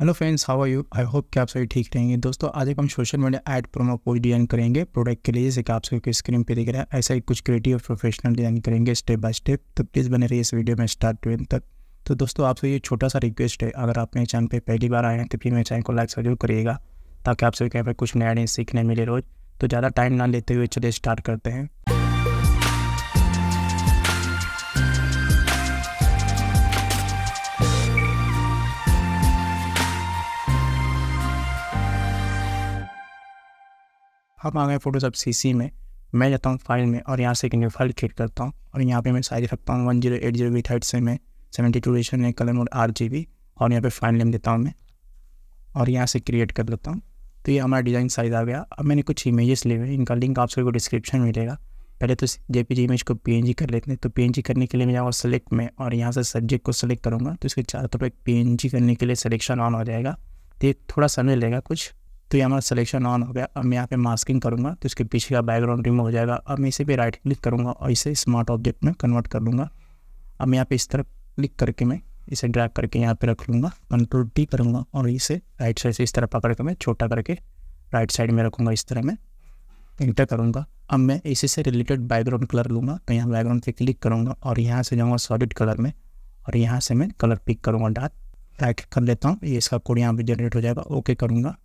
hello friends how are you I hope कि आप सभी ठीक रहेंगे दोस्तों आज एक हम सोशल मीडिया ऐड प्रोमो को डिजाइन करेंगे प्रोडक्ट के लिए जैसे कि आप सबके स्क्रीन पे दिख रहा है ऐसा ही कुछ क्रिएटिव और प्रोफेशनल डिजाइन करेंगे स्टेप बाय स्टेप तो प्लीज़ बने रहिए इस वीडियो में स्टार्ट टू एंड तक तो दोस्तों आपसे ये छोटा सा रिक्वेस्ट है अगर आप मेरे चैनल पर पहली बार आए हैं तो फिर मेरे चैनल को लाइक जरूर करिएगा ताकि आप सभी कहीं पर कुछ नया नहीं सीखने मिले रोज़ तो ज़्यादा टाइम ना लेते हुए चलिए स्टार्ट करते हैं अब आ गए सब सी में मैं जाता हूँ फाइल में और यहाँ से एक न्यू फाइल क्रिएट करता हूँ और यहाँ पे मैं साइज रखता हूँ one zero eight zero width से मैं सेवेंटी टू रेशन है colour mode R G B और यहाँ पे फाइल नेम देता हूँ मैं और यहाँ से क्रिएट कर लेता हूँ तो ये हमारा डिज़ाइन साइज आ गया अब मैंने कुछ इमेजेस लिए हुए इनका लिंक आप सबको डिस्क्रिप्शन मिलेगा पहले तो जे इमेज को पी कर लेते हैं तो पी करने के लिए मैं जाऊँगा सेलेक्ट में और यहाँ से सब्जेक्ट को सेलेक्ट करूँगा तो इसके चारों तरफ एक पीएनजी करने के लिए सलेक्शन ऑन हो जाएगा तो ये थोड़ा समय लेगा कुछ तो ये हमारा सिलेक्शन ऑन हो गया अब मैं यहाँ पे मास्किंग करूँगा तो इसके पीछे का बैकग्राउंड रिमूव हो जाएगा अब मैं इसे भी राइट क्लिक करूँगा और इसे स्मार्ट ऑब्जेक्ट में कन्वर्ट कर लूँगा अब यहाँ पे इस तरफ क्लिक करके मैं इसे ड्रैग करके यहाँ पे रख लूँगा कंट्रोल टी करूँगा और इसे राइट साइड से इस तरह पकड़ के मैं छोटा करके राइट साइड में रखूँगा इस तरह मैं इंटर करूँगा अब मैं इसी से रिलेटेड बैकग्राउंड कलर लूँगा तो यहाँ बैकग्राउंड पर क्लिक करूँगा और यहाँ से जाऊँगा सॉलिड कलर में और यहाँ से मैं कलर पिक करूँगा डार्क राइट कर लेता हूँ ये इसका कोड यहाँ पर जनरेट हो जाएगा ओके करूँगा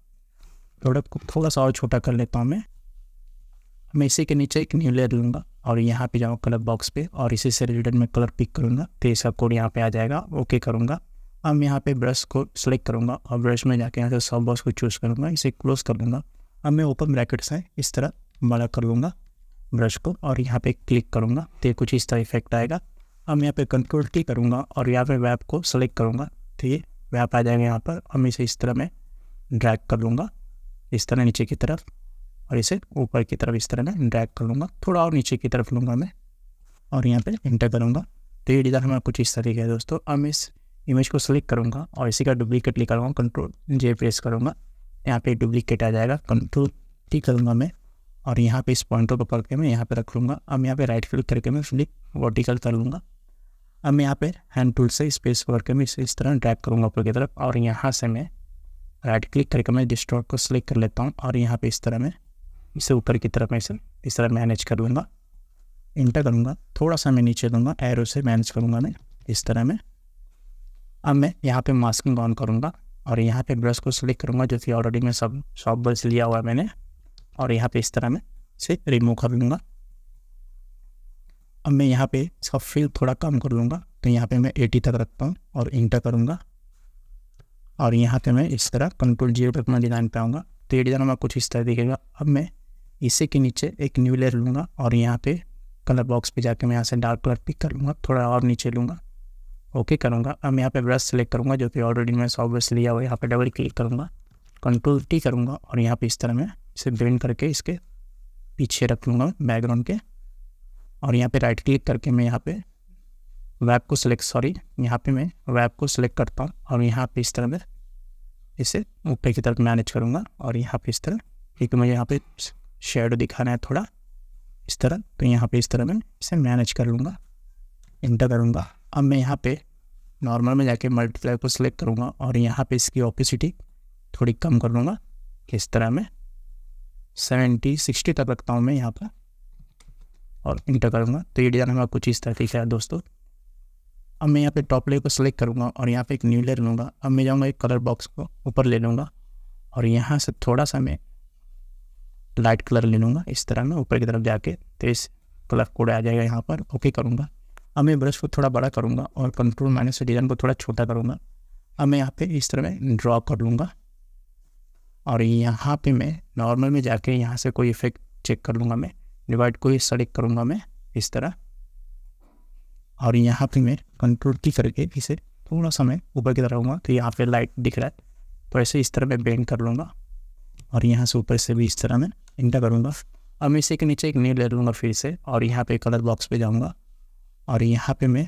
प्रोडक्ट को थोड़ा सा और छोटा कर लेता हूँ मैं मैं इसी के नीचे एक न्यू लेयर लूँगा और यहाँ पे जाऊँ कलर बॉक्स पे और इसी से रिलेटेड मैं कलर पिक करूँगा तो इसका कोड यहाँ पे आ जाएगा ओके करूँगा अब मैं यहाँ पे ब्रश को सिलेक्ट करूँगा और ब्रश में जाके यहाँ से सब बॉक्स को चूज़ करूँगा इसे क्लोज कर लूँगा अब मैं ओपन ब्रैकेट से इस तरह बड़ा कर लूँगा ब्रश को और यहाँ पर क्लिक करूँगा तो कुछ इस तरह इफेक्ट आएगा अब मैं यहाँ पर कंट्रोल टी करूँगा और यहाँ पर वैप को सेलेक्ट करूँगा तो ये वैप आ जाएगा यहाँ पर अब मैं इसे इस तरह मैं ड्रैग कर लूँगा इस तरह नीचे की तरफ और इसे ऊपर की तरफ इस तरह मैं ड्रैग कर लूँगा थोड़ा और नीचे की तरफ लूँगा मैं और यहाँ पे इंटर करूँगा तो ये डिज़ाइन हमारा कुछ इस तरीके है दोस्तों अब इस इमेज को सिलेक्ट करूँगा और इसी का डुप्लीकेट निकालूंगा कंट्रोल जे प्रेस करूँगा यहाँ पे डुप्लीकेट आ जाएगा कंट्रोल टी करूँगा मैं और यहाँ पे इस पॉइंटों को पकड़ के मैं यहाँ पे रख लूँगा अब यहाँ पे राइट क्लिक करके मैं फ्लिप वर्टिकल कर लूँगा अब मैं यहाँ पे हैंड टूल से स्पेस पकड़ के मैं इस तरह ड्रैग करूँगा ऊपर की तरफ और यहाँ से मैं राइट क्लिक करके मैं डिस्टॉर्ट को सिलेक्ट कर लेता हूँ और यहाँ पे इस तरह मैं इसे ऊपर की तरफ मैं इसे इस तरह मैनेज कर लूँगा इंटर करूँगा थोड़ा सा मैं नीचे दूँगा एरो से मैनेज करूँगा मैं इस तरह में अब मैं यहाँ पे मास्किंग ऑन करूँगा और यहाँ पे ब्रश को सिलेक्ट करूँगा जो कि ऑलरेडी मैं सब शॉप ब्रश लिया हुआ है मैंने और यहाँ पे इस तरह मैं इसे रिमूव कर लूँगा अब मैं यहाँ पे इसका फील थोड़ा कम कर लूँगा तो यहाँ पे मैं 80 तक रखता हूँ और इंटर करूँगा और यहाँ पे मैं इस तरह कंट्रोल जीरो पे अपना डिज़ाइन पे आऊँगा तो ये डिज़ाइन हमारा कुछ इस तरह दिखेगा अब मैं इसी के नीचे एक न्यू लेयर लूँगा और यहाँ पे कलर बॉक्स पे जाके मैं यहाँ से डार्क कलर पिक कर लूँगा थोड़ा और नीचे लूँगा ओके करूँगा अब यहाँ पे ब्रश सेलेक्ट करूँगा जो कि ऑलरेडी मैं सॉफ्टवेयर लिया हुआ यहाँ पर डबल क्लिक करूँगा कंट्रोल टी करूँगा और यहाँ पर इस तरह मैं इसे ब्रेंड करके इसके पीछे रख लूँगा बैकग्राउंड के और यहाँ पर राइट क्लिक करके मैं यहाँ पर वैब को सिलेक्ट सॉरी यहाँ पे मैं वैब को सिलेक्ट करता हूँ और यहाँ पे इस तरह मैं इसे ऊपर की तरफ मैनेज करूँगा और यहाँ पे इस तरह क्योंकि मुझे यहाँ पे शेडो दिखाना है थोड़ा इस तरह तो यहाँ पे इस तरह मैं इसे मैनेज कर लूँगा इंटर करूँगा अब मैं यहाँ पे नॉर्मल में जाके मल्टीप्लाई को सिलेक्ट करूँगा और यहाँ पे इसकी ऑपिसिटी थोड़ी कम कर लूँगा इस तरह मैं सेवेंटी सिक्सटी तक रखता हूँ मैं यहाँ पर और इंटर करूँगा तो ये डिज़ाइन हमारा कुछ इस तरह का है दोस्तों अब मैं यहाँ पे टॉप लेयर को सेलेक्ट करूँगा और यहाँ पे एक न्यू लेयर लूँगा अब मैं जाऊँगा एक कलर बॉक्स को ऊपर ले लूँगा और यहाँ से थोड़ा सा मैं लाइट कलर ले लूँगा इस तरह मैं ऊपर की तरफ जाके तो इस कलर कोड आ जाएगा यहाँ पर ओके करूँगा अब मैं ब्रश को थोड़ा बड़ा करूँगा और कंट्रोल माइनस से डिज़ाइन को थोड़ा छोटा करूँगा अब मैं यहाँ पर इस तरह में ड्रॉ कर लूँगा और यहाँ पर मैं नॉर्मल में जाके यहाँ से कोई इफेक्ट चेक कर लूँगा मैं डिवाइड को ही सेलेक्ट करूँगा मैं इस तरह और यहाँ पे मैं कंट्रोल की करके इसे थोड़ा सा मैं ऊपर की तरह आऊँगा तो यहाँ पे लाइट दिख रहा है तो ऐसे इस तरह मैं बेंड कर लूँगा और यहाँ से ऊपर से भी इस तरह मैं इंटर करूँगा और मैं इसे के नीचे एक नील ले लूँगा फिर से और यहाँ पे कलर बॉक्स पे जाऊँगा और यहाँ पे मैं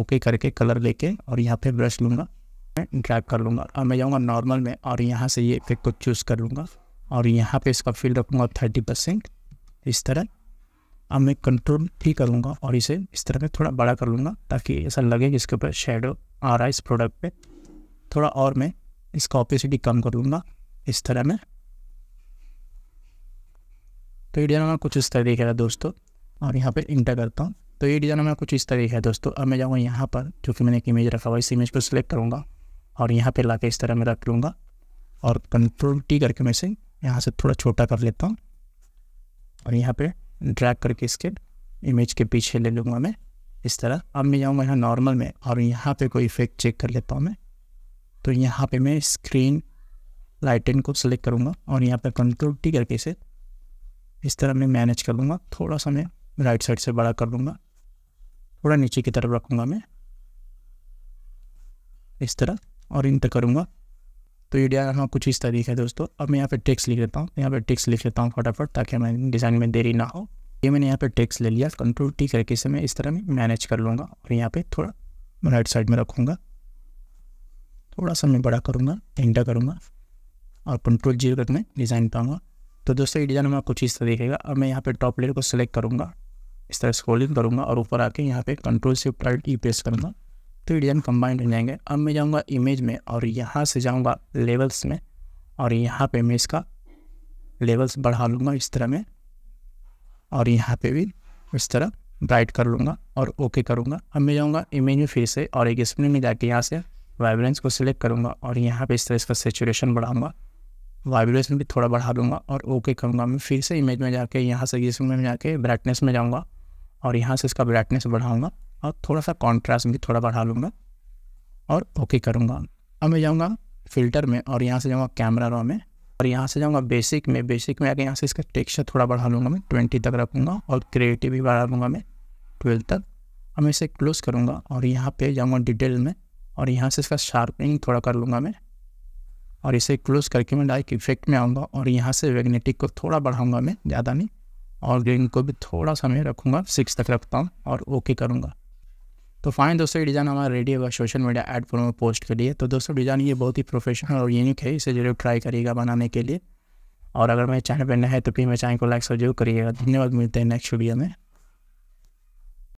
ओके करके कलर लेके और यहाँ पे ब्रश लूँगा मैं ड्रैप कर लूँगा और मैं जाऊँगा नॉर्मल में और यहाँ से ये इफेक्ट को चूज़ कर लूँगा और यहाँ पर इसका फील्ड रखूँगा थर्टी परसेंट इस तरह अब मैं कंट्रोल कर करूँगा और इसे इस तरह में थोड़ा बड़ा कर लूँगा ताकि ऐसा लगे कि इसके ऊपर शेडो आ रहा है इस प्रोडक्ट पे थोड़ा और मैं इसका ऑपोसिटी कम कर लूँगा इस तरह में तो ये डिज़ाइन हमारा कुछ इस तरह दिखेगा दोस्तों और यहाँ पर इंटर करता हूँ तो ये डिज़ाइन हमारा कुछ इस तरह है दोस्तों अब मैं जाऊँगा यहाँ पर जो कि मैंने एक इमेज रखा हुआ इस इमेज को सिलेक्ट करूँगा और यहाँ पर ला इस तरह में रख लूँगा और कंट्रोल टी करके मैं इसे यहाँ से थोड़ा छोटा कर लेता हूँ और यहाँ पर ड्रैग करके इसके इमेज के पीछे ले लूँगा मैं इस तरह अब मैं जाऊँगा यहाँ नॉर्मल में और यहाँ पे कोई इफेक्ट चेक कर लेता हूँ मैं तो यहाँ पे मैं स्क्रीन लाइटन को सिलेक्ट करूँगा और यहाँ पे कंट्रोल टी करके इसे इस तरह मैं मैनेज कर लूँगा थोड़ा सा मैं राइट साइड से बड़ा कर लूँगा थोड़ा नीचे की तरफ रखूँगा मैं इस तरह और इंटर करूँगा तो ये डिजाइन हाँ कुछ इस तरीके है दोस्तों अब मैं यहाँ पे टेक्स लिख लेता हूँ यहाँ पे टेक्स लिख लेता हूँ फटाफट ताकि मैं डिज़ाइन में देरी ना हो ये मैंने यहाँ पे टेक्स ले लिया कंट्रोल टी करके से मैं इस तरह में मैनेज कर लूँगा और यहाँ पे थोड़ा राइट साइड में रखूँगा थोड़ा सा मैं बड़ा करूँगा एंटा करूँगा और कंट्रोल जी करके मैं डिज़ाइन पाऊँगा तो दोस्तों ये डिज़ाइन हमारा कुछ इस तरह दिखेगा अब मैं यहाँ पर टॉप लेयर को सिलेक्ट करूँगा इस तरह स्क्रोलिंग करूँगा और ऊपर आके यहाँ पे कंट्रोल से प्राइट ई प्रेस करूँगा तो डिज़ाइन कंबाइंड हो जाएंगे अब मैं जाऊँगा इमेज में और यहाँ से जाऊँगा लेवल्स में और यहाँ पे मैं इसका लेवल्स बढ़ा लूँगा इस तरह में और यहाँ पे भी इस तरह ब्राइट कर लूँगा और ओके करूँगा अब मैं जाऊँगा इमेज में फिर से और एक स्प्रिन में जाके यहाँ से वाइब्रेंस को सिलेक्ट करूँगा और यहाँ पे इस तरह इसका सेचुरेशन बढ़ाऊँगा वाइब्रेंस में भी थोड़ा बढ़ा दूँगा और ओके करूँगा मैं फिर से इमेज में जाके यहाँ से डिस्प्ले में जाके ब्राइटनेस में जाऊँगा और यहाँ से इसका ब्राइटनेस बढ़ाऊँगा और थोड़ा सा कॉन्ट्रास्ट भी थोड़ा बढ़ा लूँगा और ओके करूँगा अब मैं जाऊँगा फिल्टर में और यहाँ से जाऊँगा कैमरा रॉ में और यहाँ से जाऊँगा बेसिक में बेसिक में आगे यहाँ से इसका टेक्सचर थोड़ा बढ़ा लूँगा मैं ट्वेंटी तक रखूँगा और क्रिएटिव भी बढ़ा लूँगा मैं ट्वेल्व तक अब मैं इसे क्लोज करूँगा और यहाँ पे जाऊँगा डिटेल में और यहाँ से इसका शार्पनिंग थोड़ा कर लूँगा मैं और इसे क्लोज करके मैं डायरेक्ट इफेक्ट में आऊँगा और यहाँ से वेगनेटिक को थोड़ा बढ़ाऊँगा मैं ज़्यादा नहीं और ग्रीन को भी थोड़ा सा मैं रखूँगा सिक्स तक रखता हूँ और ओके करूँगा तो फाइन दोस्तों ये डिज़ाइन हमारा रेडी होगा सोशल मीडिया ऐड पर में पोस्ट के लिए तो दोस्तों डिज़ाइन ये बहुत ही प्रोफेशनल और यूनिक है इसे जरूर ट्राई करिएगा बनाने के लिए और अगर मेरे चैनल पर नए है तो फिर मेरे चैनल को लाइक और जरूर करिएगा धन्यवाद मिलते हैं नेक्स्ट वीडियो में